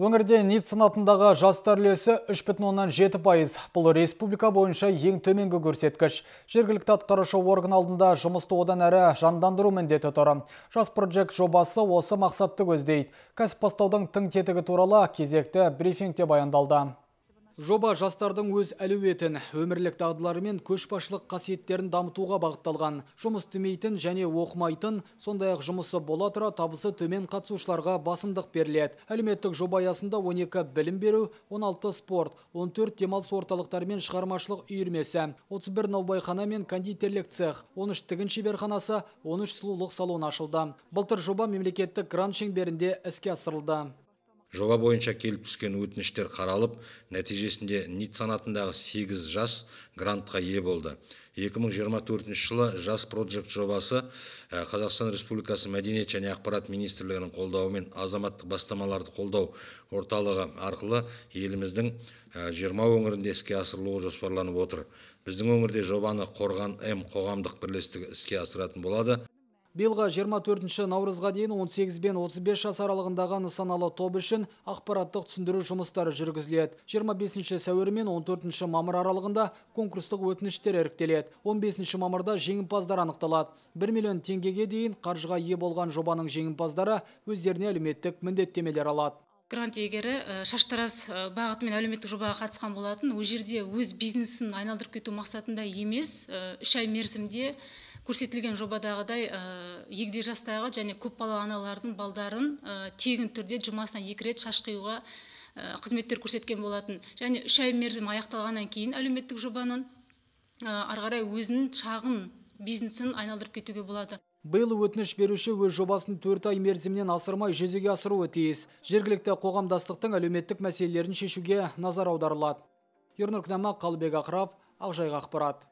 Өңірде НИТ санатындағы жастар үлесі 3,7 пайыз. Бұл республика бойынша ең төменгі көрсеткіш. Жергілікті атқарушы орган алдында жұмысты одан әрі жандандыру міндеті тұр. Жас Проджект жобасы осы мақсатты көздейді. Кәсіп бастаудың тың тетігі туралы кезекті брифингте баяндалды. Жоба жастардың өз әлеуетін, өмірлік дағдылары мен көшбасшылық қасиеттерін дамытуға бағытталған. Жұмыс түмейтін және оқымайтын, сондай-ақ жұмысы бола тұра табысы төмен қатысушыларға басымдық беріледі. Әлеуметтік жоба аясында 12 білім беру, 16 спорт, 14 демалыс орталықтары мен шығармашылық үйірмесі, 31 наубайхана мен кондитерлік цех, 13 тігін шеберханасы, 13 сұлулық салоны ашылды. Былтыр жоба мемлекеттік грант шеңберінде іске асырылды жоба бойынша келіп түскен өтініштер қаралып нәтижесінде нит санатындағы 8 жас грантқа ие болды 2024 жылы жас проджект жобасы ә, қазақстан республикасы мәдениет және ақпарат министрлігінің қолдауымен азаматтық бастамаларды қолдау орталығы арқылы еліміздің 20 ә, өңірінде іске асырылуы жоспарланып отыр біздің өңірде жобаны қорған м қоғамдық бірлестігі іске асыратын болады Белға 24 ші наурызға дейін 18 бен 35 жас аралығындағы нысаналы топ үшін ақпараттық түсіндіру жұмыстары жүргізіледі 25 сәуір мен 14 мамыр аралығында конкурстық өтініштер іріктеледі 15 мамырда жеңімпаздар анықталады 1 миллион теңгеге дейін қаржыға е болған жобаның жеңімпаздары өздеріне әлеуметтік міндеттемелер алады грант иегері э, шаштараз э, бағытымен әлеуметтік жобаға қатысқан болатын ол жерде өз бизнесін айналдырып кету мақсатында емес э, үш ай мерзімде көрсетілген жобадағыдай э, егде жастағы және көпбалалы аналардың балдарын э, тегін түрде жұмасына екі рет шаш қиюға э, қызметтер көрсеткен болатын және үш ай мерзімі аяқталғаннан кейін әлеуметтік жобаның ары қарай өзінің шағын бизнесін айналдырып кетуге болады биыл өтініш беруші өз жобасын төрт ай мерзімнен асырмай жүзеге асыруы тиіс жергілікті қоғамдастықтың әлеуметтік мәселелерін шешуге назар аударылады ернұр кінәма қалыбек ақыров ақжайық ақпарат